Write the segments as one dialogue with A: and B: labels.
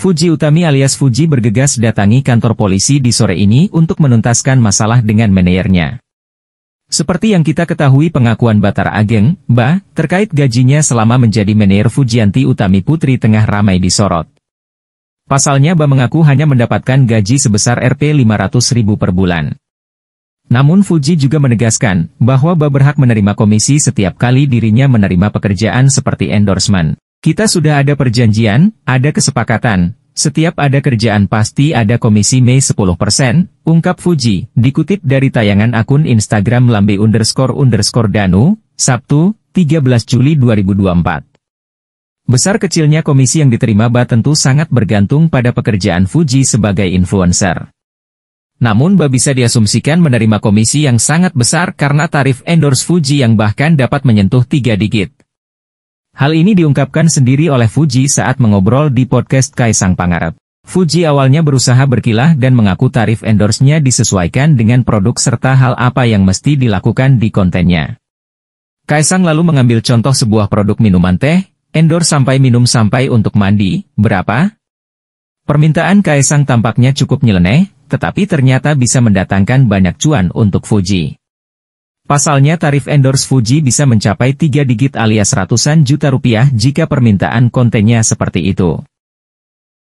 A: Fuji Utami alias Fuji bergegas datangi kantor polisi di sore ini untuk menuntaskan masalah dengan manajernya. Seperti yang kita ketahui pengakuan Batara Ageng, Ba, terkait gajinya selama menjadi manajer Fujianti Utami Putri tengah ramai disorot. Pasalnya Ba mengaku hanya mendapatkan gaji sebesar Rp 500.000 per bulan. Namun Fuji juga menegaskan, bahwa Ba berhak menerima komisi setiap kali dirinya menerima pekerjaan seperti endorsement. Kita sudah ada perjanjian, ada kesepakatan. Setiap ada kerjaan pasti ada komisi Mei 10%, ungkap Fuji, dikutip dari tayangan akun Instagram lambe underscore underscore danu, Sabtu, 13 Juli 2024. Besar kecilnya komisi yang diterima BA tentu sangat bergantung pada pekerjaan Fuji sebagai influencer. Namun BA bisa diasumsikan menerima komisi yang sangat besar karena tarif endorse Fuji yang bahkan dapat menyentuh 3 digit. Hal ini diungkapkan sendiri oleh Fuji saat mengobrol di podcast Kaisang Pangarep. Fuji awalnya berusaha berkilah dan mengaku tarif endorse-nya disesuaikan dengan produk serta hal apa yang mesti dilakukan di kontennya. Kaisang lalu mengambil contoh sebuah produk minuman teh, endorse sampai minum sampai untuk mandi, berapa? Permintaan Kaisang tampaknya cukup nyeleneh, tetapi ternyata bisa mendatangkan banyak cuan untuk Fuji. Pasalnya tarif endorse Fuji bisa mencapai 3 digit alias ratusan juta rupiah jika permintaan kontennya seperti itu.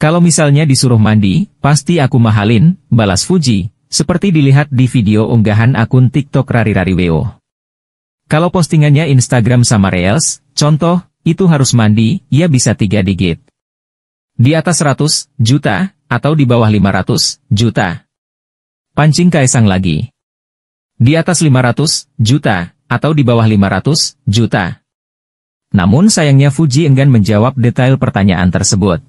A: Kalau misalnya disuruh mandi, pasti aku mahalin, balas Fuji, seperti dilihat di video unggahan akun TikTok Rari Rari Weo. Kalau postingannya Instagram sama Reels, contoh, itu harus mandi, ya bisa 3 digit. Di atas 100 juta, atau di bawah 500 juta. Pancing Kaisang lagi di atas 500 juta atau di bawah 500 juta. Namun sayangnya Fuji enggan menjawab detail pertanyaan tersebut.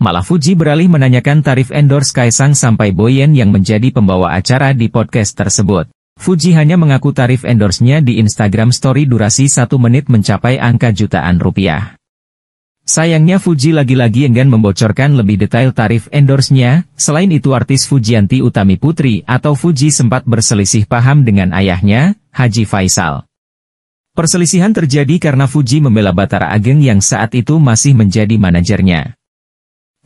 A: Malah Fuji beralih menanyakan tarif endorse Kaisang sampai Boyen yang menjadi pembawa acara di podcast tersebut. Fuji hanya mengaku tarif endorse-nya di Instagram story durasi 1 menit mencapai angka jutaan rupiah. Sayangnya Fuji lagi-lagi enggan membocorkan lebih detail tarif endorse-nya, selain itu artis Fujianti Utami Putri atau Fuji sempat berselisih paham dengan ayahnya, Haji Faisal. Perselisihan terjadi karena Fuji membela Batara Ageng yang saat itu masih menjadi manajernya.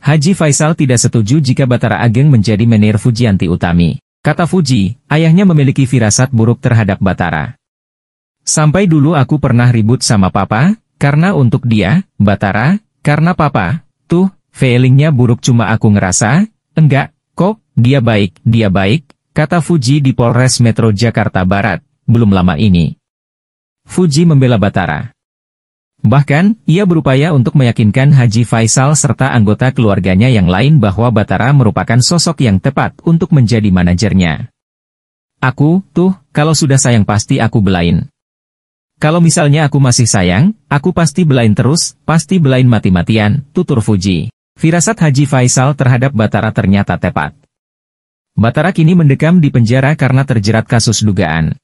A: Haji Faisal tidak setuju jika Batara Ageng menjadi menir Fujianti Utami. Kata Fuji, ayahnya memiliki firasat buruk terhadap Batara. Sampai dulu aku pernah ribut sama papa, karena untuk dia, Batara, karena papa, tuh, feelingnya buruk cuma aku ngerasa, enggak, kok, dia baik, dia baik, kata Fuji di Polres Metro Jakarta Barat, belum lama ini. Fuji membela Batara. Bahkan, ia berupaya untuk meyakinkan Haji Faisal serta anggota keluarganya yang lain bahwa Batara merupakan sosok yang tepat untuk menjadi manajernya. Aku, tuh, kalau sudah sayang pasti aku belain. Kalau misalnya aku masih sayang, Aku pasti belain terus, pasti belain mati-matian, tutur Fuji. Firasat Haji Faisal terhadap Batara ternyata tepat. Batara kini mendekam di penjara karena terjerat kasus dugaan